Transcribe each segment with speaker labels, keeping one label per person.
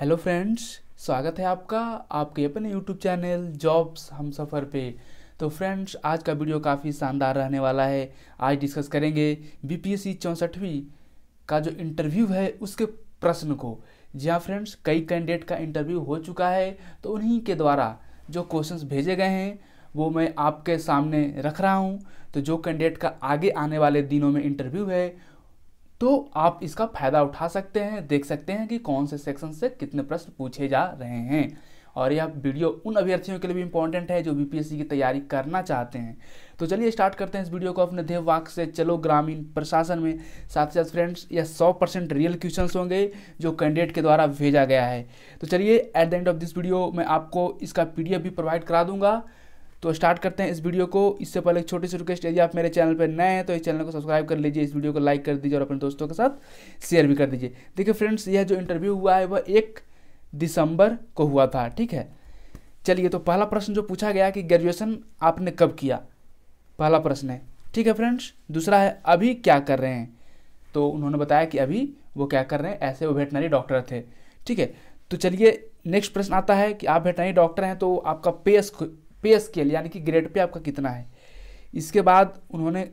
Speaker 1: hello friends स्वागत है आपका आपके अपने यूट्यूब चैनल जॉब्स हम सफ़र पे तो फ्रेंड्स आज का वीडियो काफ़ी शानदार रहने वाला है आज डिस्कस करेंगे बी सी चौंसठवीं का जो इंटरव्यू है उसके प्रश्न को जी हाँ फ्रेंड्स कई कैंडिडेट का इंटरव्यू हो चुका है तो उन्हीं के द्वारा जो क्वेश्चंस भेजे गए हैं वो मैं आपके सामने रख रहा हूँ तो जो कैंडिडेट का आगे आने वाले दिनों में इंटरव्यू है तो आप इसका फायदा उठा सकते हैं देख सकते हैं कि कौन से सेक्शन से कितने प्रश्न पूछे जा रहे हैं और यह वीडियो उन अभ्यर्थियों के लिए भी इंपॉर्टेंट है जो बीपीएससी की तैयारी करना चाहते हैं तो चलिए स्टार्ट करते हैं इस वीडियो को अपने देव वाक से चलो ग्रामीण प्रशासन में साथ ही साथ फ्रेंड्स यह सौ परसेंट रियल क्वेश्चन होंगे जो कैंडिडेट के द्वारा भेजा गया है तो चलिए at the end of this video मैं आपको इसका पी भी प्रोवाइड करा दूंगा तो स्टार्ट करते हैं इस वीडियो को इससे पहले एक छोटी सी रिक्वेस्ट यदि आप मेरे चैनल पर नए हैं तो इस चैनल को सब्सक्राइब कर लीजिए इस वीडियो को लाइक कर दीजिए और अपने दोस्तों के साथ शेयर भी कर दीजिए देखिए फ्रेंड्स यह जो इंटरव्यू हुआ है वह एक दिसंबर को हुआ था ठीक है चलिए तो पहला प्रश्न जो पूछा गया कि ग्रेजुएशन आपने कब किया पहला प्रश्न है ठीक है फ्रेंड्स दूसरा है अभी क्या कर रहे हैं तो उन्होंने बताया कि अभी वो क्या कर रहे हैं ऐसे वो वेटनरी डॉक्टर थे ठीक है तो चलिए नेक्स्ट प्रश्न आता है कि आप वेटनरी डॉक्टर हैं तो आपका पे पे स्केल यानी कि ग्रेड पे आपका कितना है इसके बाद उन्होंने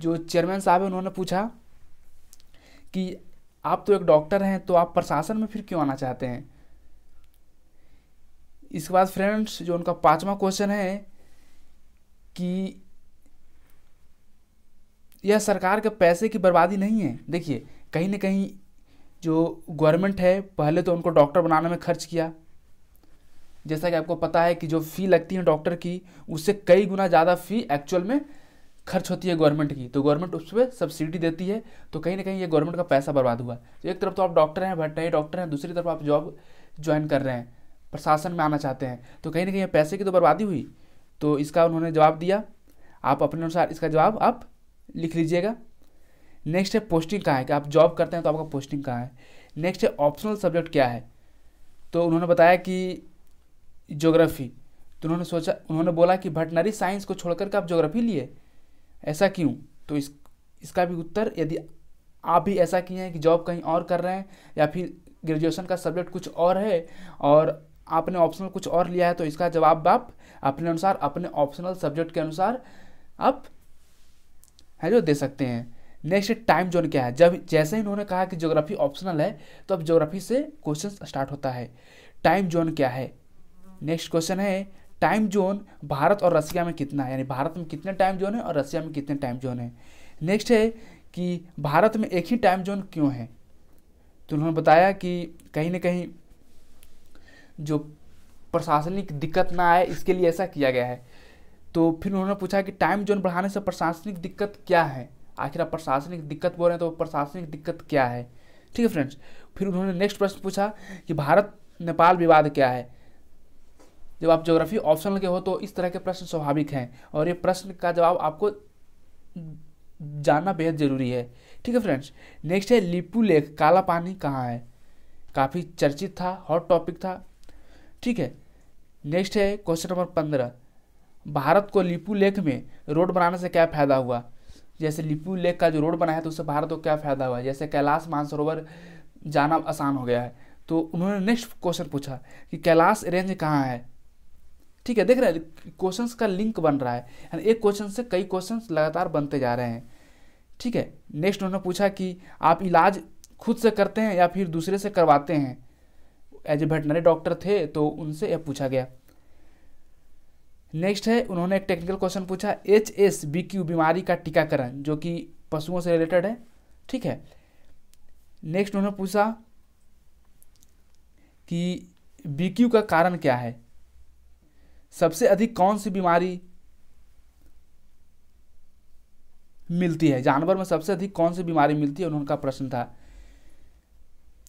Speaker 1: जो चेयरमैन साहब हैं उन्होंने पूछा कि आप तो एक डॉक्टर हैं तो आप प्रशासन में फिर क्यों आना चाहते हैं इसके बाद फ्रेंड्स जो उनका पांचवा क्वेश्चन है कि यह सरकार के पैसे की बर्बादी नहीं है देखिए कहीं ना कहीं जो गवर्नमेंट है पहले तो उनको डॉक्टर बनाने में खर्च किया जैसा कि आपको पता है कि जो फ़ी लगती है डॉक्टर की उससे कई गुना ज़्यादा फ़ी एक्चुअल में खर्च होती है गवर्नमेंट की तो गवर्नमेंट उस पर सब्सिडी देती है तो कहीं ना कहीं ये गवर्नमेंट का पैसा बर्बाद हुआ तो एक तरफ तो आप डॉक्टर हैं भट नहीं डॉक्टर हैं दूसरी तरफ आप जॉब ज्वाइन कर रहे हैं प्रशासन में आना चाहते हैं तो कहीं ना कहीं पैसे की तो बर्बादी हुई तो इसका उन्होंने जवाब दिया आप अपने अनुसार इसका जवाब आप लिख लीजिएगा नेक्स्ट है पोस्टिंग कहाँ है कि आप जॉब करते हैं तो आपका पोस्टिंग कहाँ है नेक्स्ट है ऑप्शनल सब्जेक्ट क्या है तो उन्होंने बताया कि ज्योग्राफी तो उन्होंने सोचा उन्होंने बोला कि भटनरी साइंस को छोड़कर के आप ज्योग्राफी लिए ऐसा क्यों तो इस इसका भी उत्तर यदि आप भी ऐसा किए हैं कि जॉब कहीं और कर रहे हैं या फिर ग्रेजुएशन का सब्जेक्ट कुछ और है और आपने ऑप्शनल कुछ और लिया है तो इसका जवाब आप अपने अनुसार अपने ऑप्शनल सब्जेक्ट के अनुसार आप है जो दे सकते हैं नेक्स्ट टाइम जोन क्या है जब जैसे ही उन्होंने कहा कि ज्योग्राफी ऑप्शनल है तो अब ज्योग्राफी से क्वेश्चन स्टार्ट होता है टाइम जोन क्या है नेक्स्ट क्वेश्चन है टाइम जोन भारत और रसिया में कितना है यानी भारत में कितने टाइम जोन है और रसिया में कितने टाइम जोन है नेक्स्ट है कि भारत में एक ही टाइम जोन क्यों है तो उन्होंने बताया कि कहीं ना कहीं जो प्रशासनिक दिक्कत ना आए इसके लिए ऐसा किया गया है तो फिर उन्होंने पूछा कि टाइम जोन बढ़ाने से प्रशासनिक दिक्कत क्या है आखिर आप प्रशासनिक दिक्कत बोल रहे हैं तो प्रशासनिक दिक्कत क्या है ठीक है फ्रेंड्स फिर उन्होंने नेक्स्ट प्रश्न पूछा कि भारत नेपाल विवाद क्या है जब आप ज्योग्राफी ऑप्शनल के हो तो इस तरह के प्रश्न स्वाभाविक हैं और ये प्रश्न का जवाब आपको जानना बेहद ज़रूरी है ठीक है फ्रेंड्स नेक्स्ट है लिपू लेक काला पानी कहाँ है काफ़ी चर्चित था हॉट टॉपिक था ठीक है नेक्स्ट है क्वेश्चन नंबर पंद्रह भारत को लिपू लेक में रोड बनाने से क्या फ़ायदा हुआ जैसे लिपू लेक का जो रोड बना है तो उससे भारत को क्या फ़ायदा हुआ जैसे कैलाश मानसरोवर जाना आसान हो गया है तो उन्होंने नेक्स्ट क्वेश्चन पूछा कि कैलाश रेंज कहाँ है ठीक है देख रहे हैं क्वेश्चंस का लिंक बन रहा है एक क्वेश्चन से कई क्वेश्चंस लगातार बनते जा रहे हैं ठीक है नेक्स्ट उन्होंने पूछा कि आप इलाज खुद से करते हैं या फिर दूसरे से करवाते हैं एज ए वेटनरी डॉक्टर थे तो उनसे यह पूछा गया नेक्स्ट है उन्होंने एक टेक्निकल क्वेश्चन पूछा एच एस बी क्यू बीमारी का टीकाकरण जो कि पशुओं से रिलेटेड है ठीक है नेक्स्ट उन्होंने पूछा कि बी क्यू का कारण क्या है सबसे अधिक कौन सी बीमारी मिलती है जानवर में सबसे अधिक कौन सी बीमारी मिलती है उनका प्रश्न था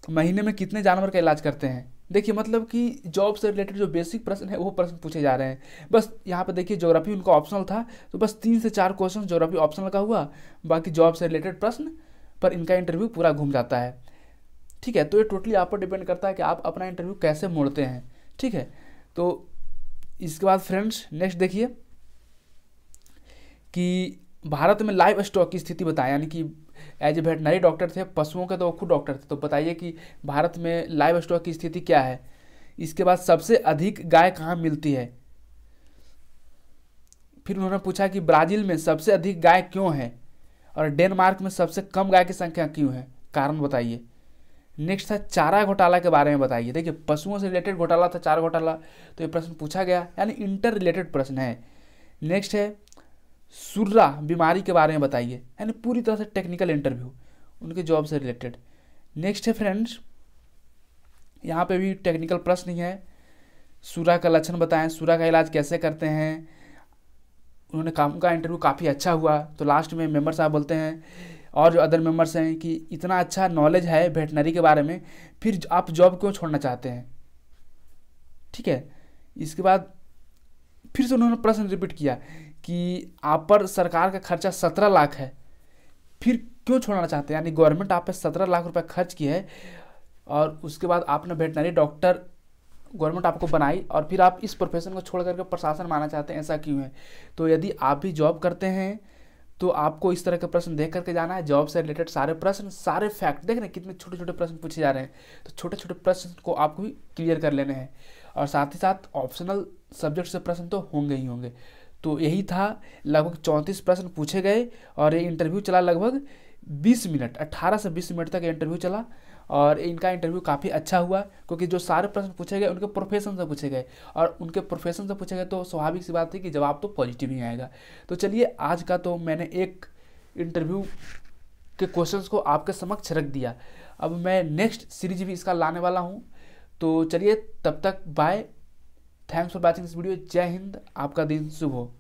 Speaker 1: महीने में कितने जानवर का इलाज करते हैं देखिए मतलब कि जॉब से रिलेटेड जो बेसिक प्रश्न है वो प्रश्न पूछे जा रहे हैं बस यहाँ पर देखिए ज्योग्राफी उनका ऑप्शनल था तो बस तीन से चार क्वेश्चन ज्योग्राफी ऑप्शनल का हुआ बाकी जॉब से रिलेटेड प्रश्न पर इनका इंटरव्यू पूरा घूम जाता है ठीक है तो ये टोटली आप पर डिपेंड करता है कि आप अपना इंटरव्यू कैसे मोड़ते हैं ठीक है तो इसके बाद फ्रेंड्स नेक्स्ट देखिए कि भारत में लाइव स्टॉक की स्थिति बताएं यानी कि एज ए वेटनरी डॉक्टर थे पशुओं के तो वो खुद डॉक्टर थे तो बताइए कि भारत में लाइव स्टॉक की स्थिति क्या है इसके बाद सबसे अधिक गाय कहाँ मिलती है फिर उन्होंने पूछा कि ब्राज़ील में सबसे अधिक गाय क्यों है और डेनमार्क में सबसे कम गाय की संख्या क्यों है कारण बताइए नेक्स्ट था चारा घोटाला के बारे में बताइए देखिए पशुओं से रिलेटेड घोटाला था चारा घोटाला तो ये प्रश्न पूछा गया यानी इंटर रिलेटेड प्रश्न है नेक्स्ट है सुर्रा बीमारी के बारे में बताइए यानी पूरी तरह से टेक्निकल इंटरव्यू उनके जॉब से रिलेटेड नेक्स्ट है फ्रेंड्स यहाँ पे भी टेक्निकल प्रश्न ही है सूरा का लक्षण बताएं सूरा का इलाज कैसे करते हैं उन्होंने काम का इंटरव्यू काफ़ी अच्छा हुआ तो लास्ट में मेंबर साहब बोलते हैं और जो अदर मेम्बर्स हैं कि इतना अच्छा नॉलेज है वेटनरी के बारे में फिर आप जॉब क्यों छोड़ना चाहते हैं ठीक है इसके बाद फिर से उन्होंने प्रश्न रिपीट किया कि आप पर सरकार का खर्चा सत्रह लाख है फिर क्यों छोड़ना चाहते हैं यानी गवर्नमेंट आप पर सत्रह लाख रुपये खर्च किया है और उसके बाद आपने वेटनरी डॉक्टर गवर्नमेंट आपको बनाई और फिर आप इस प्रोफेशन को छोड़ करके प्रशासन माना चाहते हैं ऐसा क्यों है तो यदि आप भी जॉब करते हैं तो आपको इस तरह के प्रश्न देख करके जाना है जॉब से रिलेटेड सारे प्रश्न सारे फैक्ट देख रहे हैं कितने छोटे छोटे प्रश्न पूछे जा रहे हैं तो छोटे छोटे प्रश्न को आपको भी क्लियर कर लेने हैं और साथ ही साथ ऑप्शनल सब्जेक्ट से प्रश्न तो होंगे ही होंगे तो यही था लगभग चौंतीस प्रश्न पूछे गए और ये इंटरव्यू चला लगभग बीस मिनट अट्ठारह से बीस मिनट तक इंटरव्यू चला और इनका इंटरव्यू काफ़ी अच्छा हुआ क्योंकि जो सारे प्रश्न पूछे गए उनके प्रोफेशन से पूछे गए और उनके प्रोफेशन से पूछे गए तो स्वाभाविक सी बात है कि जवाब तो पॉजिटिव ही आएगा तो चलिए आज का तो मैंने एक इंटरव्यू के क्वेश्चंस को आपके समक्ष रख दिया अब मैं नेक्स्ट सीरीज भी इसका लाने वाला हूँ तो चलिए तब तक bye thanks for watching this video जय हिंद आपका दिन शुभ हो